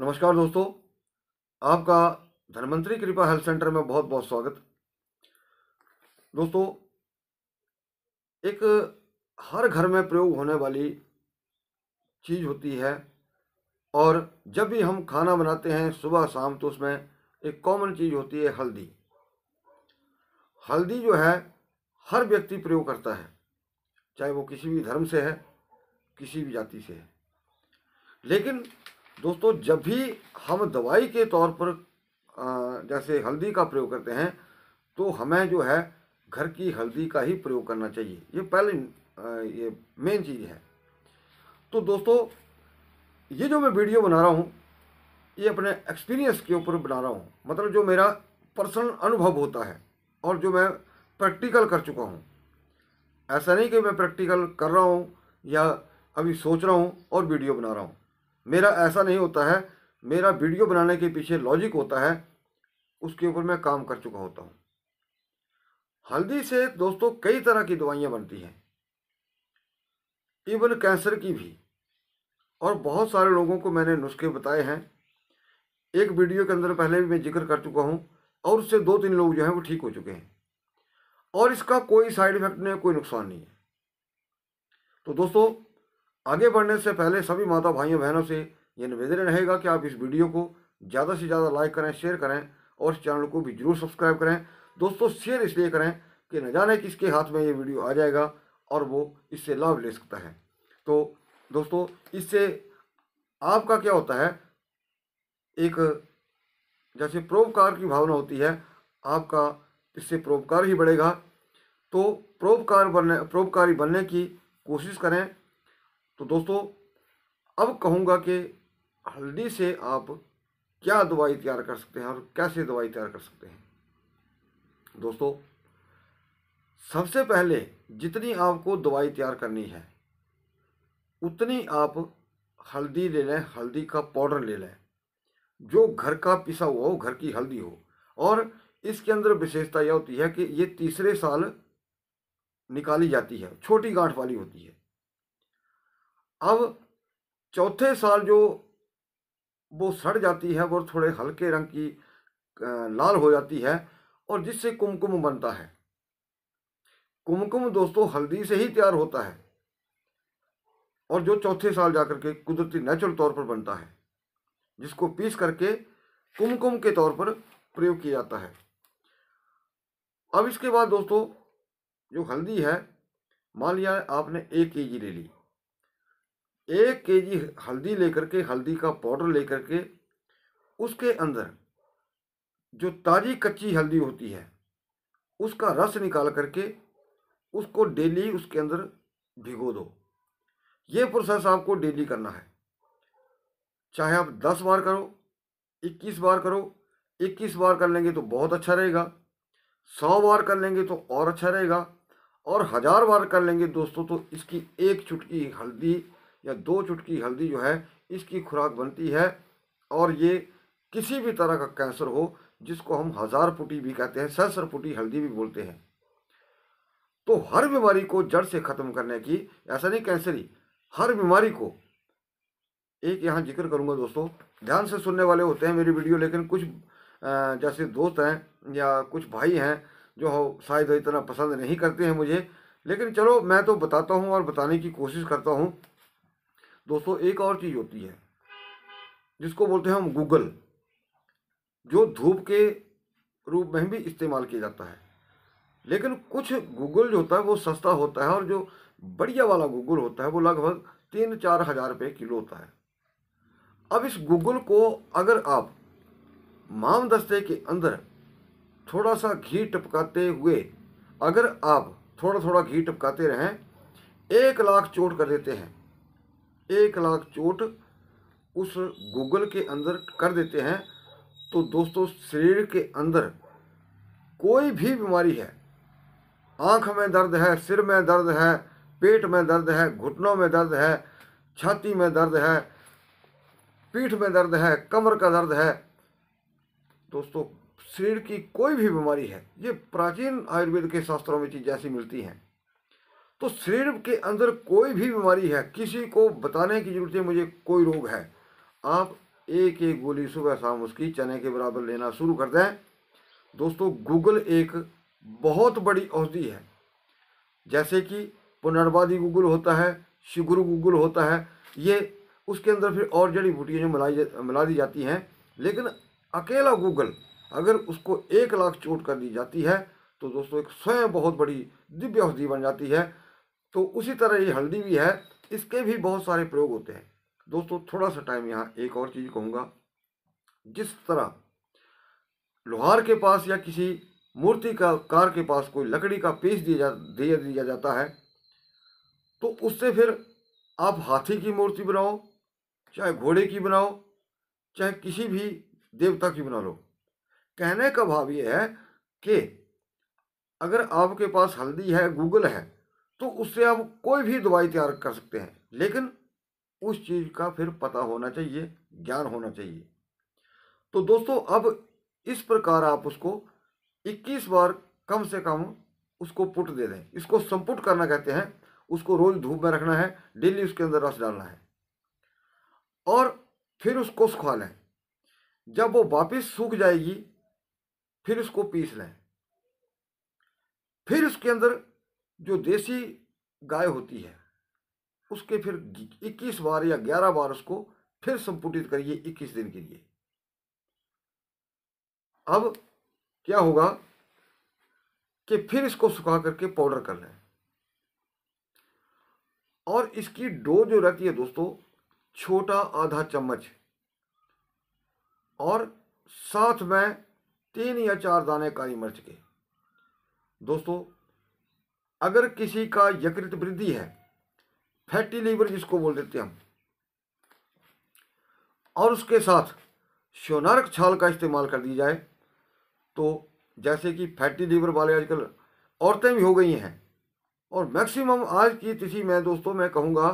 नमस्कार दोस्तों आपका धनवंतरी कृपा हेल्थ सेंटर में बहुत बहुत स्वागत दोस्तों एक हर घर में प्रयोग होने वाली चीज़ होती है और जब भी हम खाना बनाते हैं सुबह शाम तो उसमें एक कॉमन चीज़ होती है हल्दी हल्दी जो है हर व्यक्ति प्रयोग करता है चाहे वो किसी भी धर्म से है किसी भी जाति से है लेकिन दोस्तों जब भी हम दवाई के तौर पर जैसे हल्दी का प्रयोग करते हैं तो हमें जो है घर की हल्दी का ही प्रयोग करना चाहिए ये पहले ये मेन चीज़ है तो दोस्तों ये जो मैं वीडियो बना रहा हूँ ये अपने एक्सपीरियंस के ऊपर बना रहा हूँ मतलब जो मेरा पर्सनल अनुभव होता है और जो मैं प्रैक्टिकल कर चुका हूँ ऐसा नहीं कि मैं प्रैक्टिकल कर रहा हूँ या अभी सोच रहा हूँ और वीडियो बना रहा हूँ मेरा ऐसा नहीं होता है मेरा वीडियो बनाने के पीछे लॉजिक होता है उसके ऊपर मैं काम कर चुका होता हूँ हल्दी से दोस्तों कई तरह की दवाइयाँ बनती हैं इवन कैंसर की भी और बहुत सारे लोगों को मैंने नुस्खे बताए हैं एक वीडियो के अंदर पहले भी मैं जिक्र कर चुका हूँ और उससे दो तीन लोग जो हैं वो ठीक हो चुके हैं और इसका कोई साइड इफेक्ट नहीं कोई नुकसान नहीं है तो दोस्तों आगे बढ़ने से पहले सभी माता भाइयों बहनों से ये निवेदन रहेगा कि आप इस वीडियो को ज़्यादा से ज़्यादा लाइक करें शेयर करें और इस चैनल को भी जरूर सब्सक्राइब करें दोस्तों शेयर इसलिए करें कि न जाने किसके हाथ में ये वीडियो आ जाएगा और वो इससे लाभ ले सकता है तो दोस्तों इससे आपका क्या होता है एक जैसे प्रोपकार की भावना होती है आपका इससे प्रोपकार ही बढ़ेगा तो प्रोपकार बनने प्रोपकारी बनने की कोशिश करें तो दोस्तों अब कहूँगा कि हल्दी से आप क्या दवाई तैयार कर सकते हैं और कैसे दवाई तैयार कर सकते हैं दोस्तों सबसे पहले जितनी आपको दवाई तैयार करनी है उतनी आप हल्दी ले लें हल्दी का पाउडर ले लें जो घर का पिसा हुआ हो घर की हल्दी हो और इसके अंदर विशेषता यह होती है कि ये तीसरे साल निकाली जाती है छोटी गांठ वाली होती है अब चौथे साल जो वो सड़ जाती है वो थोड़े हल्के रंग की लाल हो जाती है और जिससे कुमकुम बनता है कुमकुम दोस्तों हल्दी से ही तैयार होता है और जो चौथे साल जाकर के कुदरती नेचुरल तौर पर बनता है जिसको पीस करके कुमकुम के तौर पर प्रयोग किया जाता है अब इसके बाद दोस्तों जो हल्दी है मान लिया आपने एक के जी ले ली एक के जी हल्दी लेकर के हल्दी का पाउडर लेकर के उसके अंदर जो ताज़ी कच्ची हल्दी होती है उसका रस निकाल करके उसको डेली उसके अंदर भिगो दो ये प्रोसेस आपको डेली करना है चाहे आप दस बार करो इक्कीस बार करो इक्कीस बार कर लेंगे तो बहुत अच्छा रहेगा सौ बार कर लेंगे तो और अच्छा रहेगा और हज़ार बार कर लेंगे दोस्तों तो इसकी एक चुटकी हल्दी या दो चुटकी हल्दी जो है इसकी खुराक बनती है और ये किसी भी तरह का कैंसर हो जिसको हम हजार पुटी भी कहते हैं सहसर पुटी हल्दी भी बोलते हैं तो हर बीमारी को जड़ से ख़त्म करने की ऐसा नहीं कैंसर ही हर बीमारी को एक यहाँ जिक्र करूँगा दोस्तों ध्यान से सुनने वाले होते हैं मेरी वीडियो लेकिन कुछ जैसे दोस्त हैं या कुछ भाई हैं जो शायद इतना पसंद नहीं करते हैं मुझे लेकिन चलो मैं तो बताता हूँ और बताने की कोशिश करता हूँ दोस्तों एक और चीज़ होती है जिसको बोलते हैं हम गूगल जो धूप के रूप में भी इस्तेमाल किया जाता है लेकिन कुछ गूगल जो होता है वो सस्ता होता है और जो बढ़िया वाला गूगल होता है वो लगभग तीन चार हज़ार रुपये किलो होता है अब इस गूगल को अगर आप माम दस्ते के अंदर थोड़ा सा घी टपकाते हुए अगर आप थोड़ा थोड़ा घी टपकाते रहें एक लाख चोट कर देते हैं एक लाख चोट उस गूगल के अंदर कर देते हैं तो दोस्तों शरीर के अंदर कोई भी बीमारी है आँख में दर्द है सिर में दर्द है पेट में दर्द है घुटनों में दर्द है छाती में दर्द है पीठ में दर्द है कमर का दर्द है दोस्तों शरीर की कोई भी बीमारी है ये प्राचीन आयुर्वेद के शास्त्रों में चीज़ ऐसी मिलती हैं तो शरीर के अंदर कोई भी बीमारी है किसी को बताने की जरूरत है मुझे कोई रोग है आप एक एक गोली सुबह शाम उसकी चने के बराबर लेना शुरू कर दें दोस्तों गूगल एक बहुत बड़ी औषधि है जैसे कि पुनर्वादी गूगल होता है शिगुरु गूगल होता है ये उसके अंदर फिर और जड़ी बूटियाँ जो मिलाई मिला दी जाती हैं लेकिन अकेला गूगल अगर उसको एक लाख चोट कर दी जाती है तो दोस्तों एक स्वयं बहुत बड़ी दिव्य औषधि बन जाती है तो उसी तरह ये हल्दी भी है इसके भी बहुत सारे प्रयोग होते हैं दोस्तों थोड़ा सा टाइम यहाँ एक और चीज़ कहूँगा जिस तरह लोहार के पास या किसी मूर्ति का कार के पास कोई लकड़ी का पेश दिया जा दे दिया जाता है तो उससे फिर आप हाथी की मूर्ति बनाओ चाहे घोड़े की बनाओ चाहे किसी भी देवता की बना लो कहने का भाव ये है कि अगर आपके पास हल्दी है गूगल है तो उससे आप कोई भी दवाई तैयार कर सकते हैं लेकिन उस चीज़ का फिर पता होना चाहिए ज्ञान होना चाहिए तो दोस्तों अब इस प्रकार आप उसको 21 बार कम से कम उसको पुट दे दें इसको संपुट करना कहते हैं उसको रोज़ धूप में रखना है डेली उसके अंदर रस डालना है और फिर उसको सुखा लें जब वो वापस सूख जाएगी फिर उसको पीस लें फिर उसके अंदर जो देसी गाय होती है उसके फिर 21 बार या 11 बार उसको फिर संपुटित करिए 21 दिन के लिए अब क्या होगा कि फिर इसको सुखा करके पाउडर कर लें और इसकी डो जो रहती है दोस्तों छोटा आधा चम्मच और साथ में तीन या चार दाने काली मिर्च के दोस्तों अगर किसी का यकृत वृद्धि है फैटी लीवर जिसको बोल देते हैं हम और उसके साथ शोनारक छाल का इस्तेमाल कर दी जाए तो जैसे कि फैटी लीवर वाले आजकल औरतें भी हो गई हैं और मैक्सिमम आज की तिथि में दोस्तों मैं कहूँगा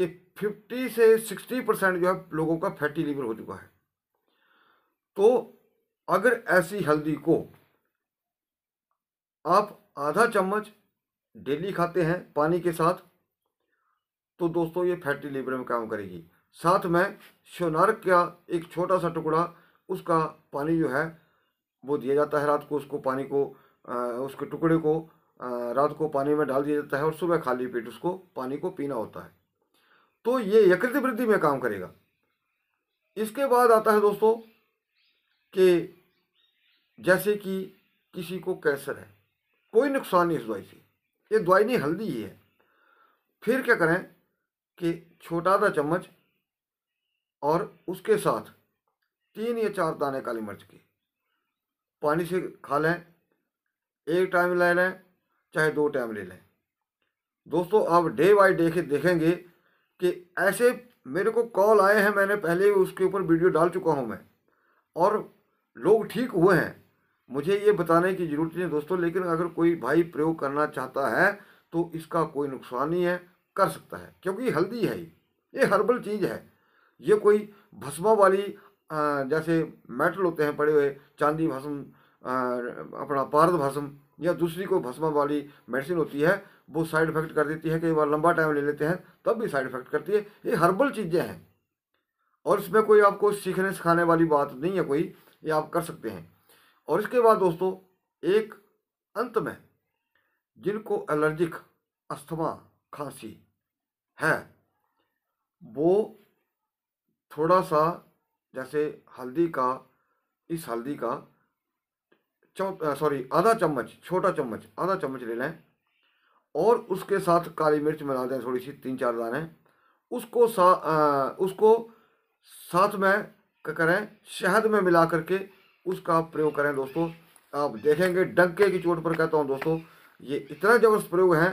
कि 50 से 60 परसेंट जो है लोगों का फैटी लीवर हो चुका है तो अगर ऐसी हल्दी को आप आधा चम्मच डेली खाते हैं पानी के साथ तो दोस्तों ये फैटी लीवर में काम करेगी साथ में शोनार्क का एक छोटा सा टुकड़ा उसका पानी जो है वो दिया जाता है रात को उसको पानी को आ, उसके टुकड़े को आ, रात को पानी में डाल दिया जाता है और सुबह खाली पेट उसको पानी को पीना होता है तो ये यकृत वृद्धि में काम करेगा इसके बाद आता है दोस्तों कि जैसे कि किसी को कैंसर है कोई नुकसान नहीं इस दवाई से ये दवाई नहीं हल्दी ही है फिर क्या करें कि छोटा सा चम्मच और उसके साथ तीन या चार दाने काली मिर्च के पानी से खा लें एक टाइम ले लें चाहे दो टाइम ले लें दोस्तों आप डे बाई डे के देखेंगे कि ऐसे मेरे को कॉल आए हैं मैंने पहले उसके ऊपर वीडियो डाल चुका हूँ मैं और लोग ठीक हुए हैं मुझे ये बताने की ज़रूरत नहीं है दोस्तों लेकिन अगर कोई भाई प्रयोग करना चाहता है तो इसका कोई नुकसान नहीं है कर सकता है क्योंकि हल्दी है ये हर्बल चीज़ है ये कोई भस्मा वाली जैसे मेटल होते हैं पड़े हुए चांदी भस्म अपना पार्द भस्म या दूसरी कोई भस्मा वाली मेडिसिन होती है वो साइड इफेक्ट कर देती है कई बार लंबा टाइम ले लेते हैं तब भी साइड इफेक्ट करती है ये हर्बल चीज़ें हैं और इसमें कोई आपको सीखने सिखाने वाली बात नहीं है कोई ये आप कर सकते हैं और इसके बाद दोस्तों एक अंत में जिनको एलर्जिक अस्थमा खांसी है वो थोड़ा सा जैसे हल्दी का इस हल्दी का चौ सॉरी आधा चम्मच छोटा चम्मच आधा चम्मच ले लें और उसके साथ काली मिर्च मिला दें थोड़ी सी तीन चार दाने उसको सा आ, उसको साथ में क्या करें शहद में मिला करके उसका आप प्रयोग करें दोस्तों आप देखेंगे डंके की चोट पर कहता हूँ दोस्तों ये इतना ज़बरदस्त प्रयोग है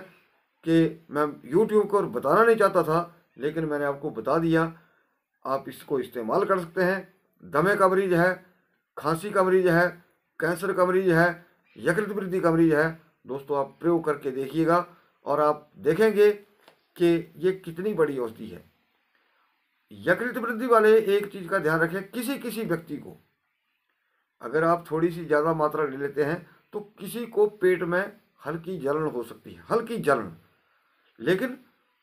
कि मैं यूट्यूब को बताना नहीं चाहता था लेकिन मैंने आपको बता दिया आप इसको इस्तेमाल कर सकते हैं दमे का मरीज है खांसी का मरीज है कैंसर का मरीज है यकृत वृद्धि का मरीज है दोस्तों आप प्रयोग करके देखिएगा और आप देखेंगे कि ये कितनी बड़ी औषधि है यकृत वृद्धि वाले एक चीज़ का ध्यान रखें किसी किसी व्यक्ति को अगर आप थोड़ी सी ज़्यादा मात्रा ले लेते हैं तो किसी को पेट में हल्की जलन हो सकती है हल्की जलन लेकिन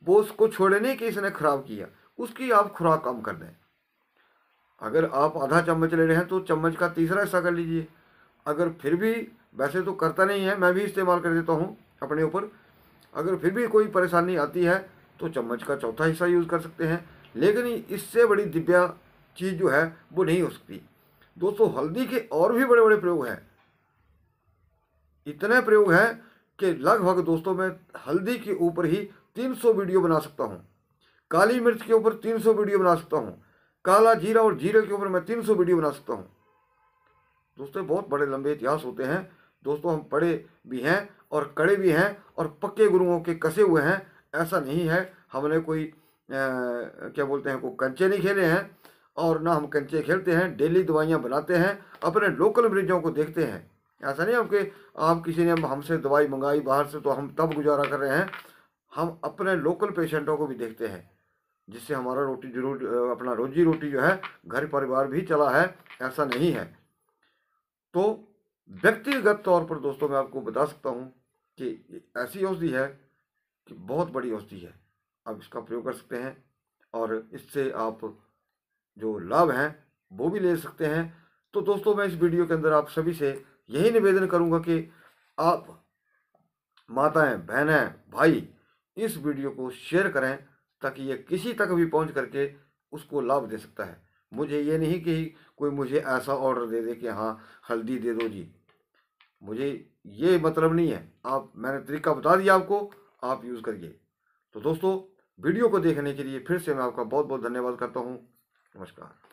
वो उसको छोड़े नहीं कि इसने खराब किया उसकी आप खुराक कम कर दें अगर आप आधा चम्मच ले रहे हैं तो चम्मच का तीसरा हिस्सा कर लीजिए अगर फिर भी वैसे तो करता नहीं है मैं भी इस्तेमाल कर देता हूँ अपने ऊपर अगर फिर भी कोई परेशानी आती है तो चम्मच का चौथा हिस्सा यूज़ कर सकते हैं लेकिन इससे बड़ी दिव्या चीज़ जो है वो नहीं हो सकती दोस्तों हल्दी के और भी बड़े बड़े प्रयोग हैं इतने प्रयोग हैं कि लगभग दोस्तों मैं हल्दी के ऊपर ही 300 वीडियो बना सकता हूँ काली मिर्च के ऊपर 300 वीडियो बना सकता हूँ काला जीरा और जीरे के ऊपर मैं 300 वीडियो बना सकता हूँ दोस्तों बहुत बड़े लंबे इतिहास होते हैं दोस्तों हम पढ़े भी हैं और कड़े भी हैं और पक्के गुरुओं के कसे हुए हैं ऐसा नहीं है हमने कोई आ, क्या बोलते हैं कोई कंचे नहीं खेले हैं और ना हम कंचे खेलते हैं डेली दवाइयाँ बनाते हैं अपने लोकल मरीजों को देखते हैं ऐसा नहीं हो कि आप किसी ने हमसे दवाई मंगाई बाहर से तो हम तब गुजारा कर रहे हैं हम अपने लोकल पेशेंटों को भी देखते हैं जिससे हमारा रोटी जरूर अपना रोजी रोटी जो है घर परिवार भी चला है ऐसा नहीं है तो व्यक्तिगत तौर पर दोस्तों मैं आपको बता सकता हूँ कि ऐसी औषधि है कि बहुत बड़ी औषधि है आप इसका प्रयोग कर सकते हैं और इससे आप जो लाभ हैं वो भी ले सकते हैं तो दोस्तों मैं इस वीडियो के अंदर आप सभी से यही निवेदन करूंगा कि आप माताएं बहनें भाई इस वीडियो को शेयर करें ताकि ये किसी तक भी पहुंच करके उसको लाभ दे सकता है मुझे ये नहीं कि कोई मुझे ऐसा ऑर्डर दे दे कि हाँ हल्दी दे दो जी मुझे ये मतलब नहीं है आप मैंने तरीका बता दिया आपको आप यूज़ करिए तो दोस्तों वीडियो को देखने के लिए फिर से मैं आपका बहुत बहुत धन्यवाद करता हूँ नमस्कार